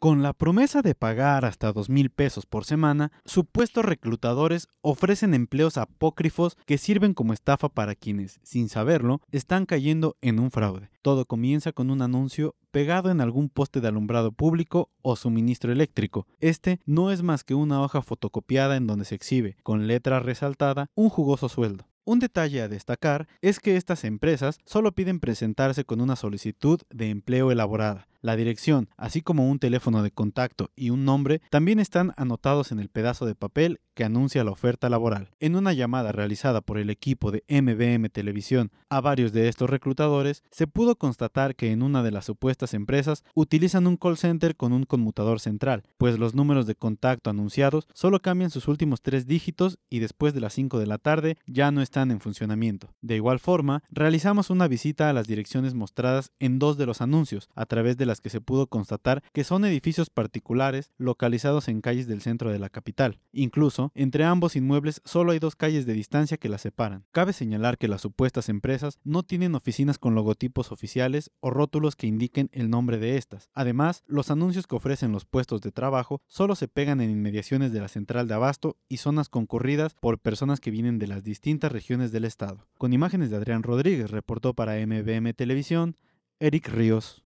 Con la promesa de pagar hasta dos mil pesos por semana, supuestos reclutadores ofrecen empleos apócrifos que sirven como estafa para quienes, sin saberlo, están cayendo en un fraude. Todo comienza con un anuncio pegado en algún poste de alumbrado público o suministro eléctrico. Este no es más que una hoja fotocopiada en donde se exhibe, con letra resaltada, un jugoso sueldo. Un detalle a destacar es que estas empresas solo piden presentarse con una solicitud de empleo elaborada. La dirección, así como un teléfono de contacto y un nombre, también están anotados en el pedazo de papel que anuncia la oferta laboral. En una llamada realizada por el equipo de MBM Televisión a varios de estos reclutadores, se pudo constatar que en una de las supuestas empresas utilizan un call center con un conmutador central, pues los números de contacto anunciados solo cambian sus últimos tres dígitos y después de las 5 de la tarde ya no están en funcionamiento. De igual forma, realizamos una visita a las direcciones mostradas en dos de los anuncios, a través de las que se pudo constatar que son edificios particulares localizados en calles del centro de la capital. Incluso, entre ambos inmuebles solo hay dos calles de distancia que las separan. Cabe señalar que las supuestas empresas no tienen oficinas con logotipos oficiales o rótulos que indiquen el nombre de estas. Además, los anuncios que ofrecen los puestos de trabajo solo se pegan en inmediaciones de la central de abasto y zonas concurridas por personas que vienen de las distintas regiones del estado. Con imágenes de Adrián Rodríguez, reportó para MBM Televisión, Eric Ríos.